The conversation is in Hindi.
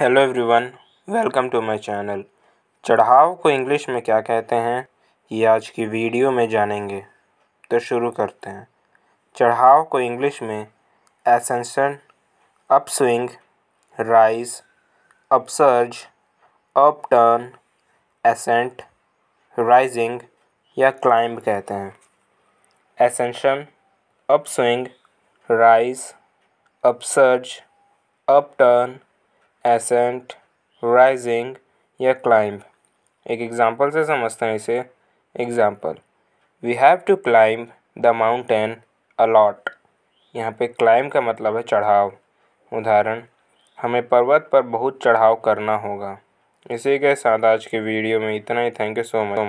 hello everyone welcome to my channel चढ़ाव को इंग्लिश में क्या कहते हैं ये आज की वीडियो में जानेंगे तो शुरू करते हैं चढ़ाव को इंग्लिश में ascension upswing rise upsurge upturn ascent rising या क्लाइंब कहते हैं ascension upswing rise upsurge upturn ascent rising या क्लाइंब एक एग्जांपल से समझते हैं इसे example we have to climb the mountain a lot यहाँ पे क्लाइंब का मतलब है चढ़ाव उदाहरण हमें पर्वत पर बहुत चढ़ाव करना होगा इसी के साथ आज के वीडियो में इतना ही थैंक यू सो मच